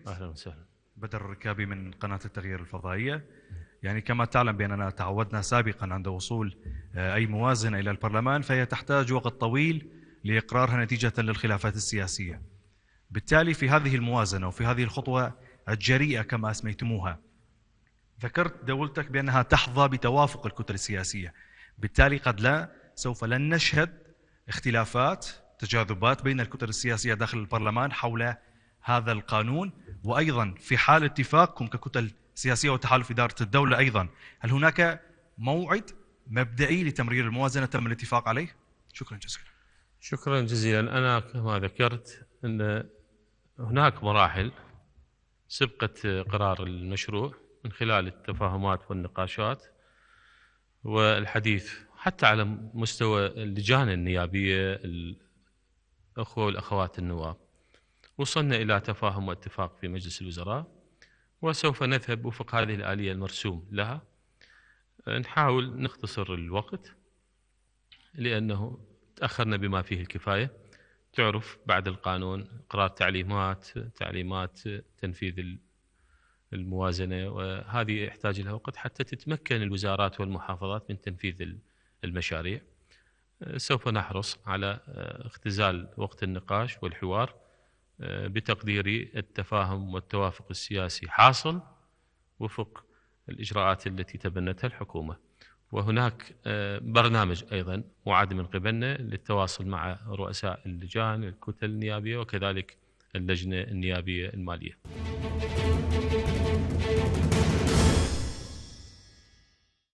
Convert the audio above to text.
الرئيس اهلا وسهلا بدر الركابي من قناه التغيير الفضائيه يعني كما تعلم باننا تعودنا سابقا عند وصول آه، اي موازنه الى البرلمان فهي تحتاج وقت طويل لاقرارها نتيجه للخلافات السياسيه. بالتالي في هذه الموازنه وفي هذه الخطوه الجريئه كما اسميتموها ذكرت دولتك بانها تحظى بتوافق الكتل السياسيه. بالتالي قد لا سوف لن نشهد اختلافات تجاذبات بين الكتل السياسيه داخل البرلمان حول هذا القانون وايضا في حال اتفاقكم ككتل سياسيه وتحالف اداره الدوله ايضا هل هناك موعد مبدئي لتمرير الموازنه تم الاتفاق عليه؟ شكرا جزيلا. شكرا جزيلا انا كما ذكرت ان هناك مراحل سبقت قرار المشروع من خلال التفاهمات والنقاشات والحديث حتى على مستوى اللجان النيابيه الاخوه والاخوات النواب. وصلنا إلى تفاهم واتفاق في مجلس الوزراء وسوف نذهب وفق هذه الآلية المرسوم لها نحاول نختصر الوقت لأنه تأخرنا بما فيه الكفاية تعرف بعد القانون إقرار تعليمات تعليمات تنفيذ الموازنة وهذه يحتاج لها وقت حتى تتمكن الوزارات والمحافظات من تنفيذ المشاريع سوف نحرص على آه، اختزال وقت النقاش والحوار بتقديري التفاهم والتوافق السياسي حاصل وفق الإجراءات التي تبنتها الحكومة وهناك آه، برنامج أيضا وعد من قبلنا للتواصل مع رؤساء اللجان الكتل النيابية وكذلك اللجنة النيابية المالية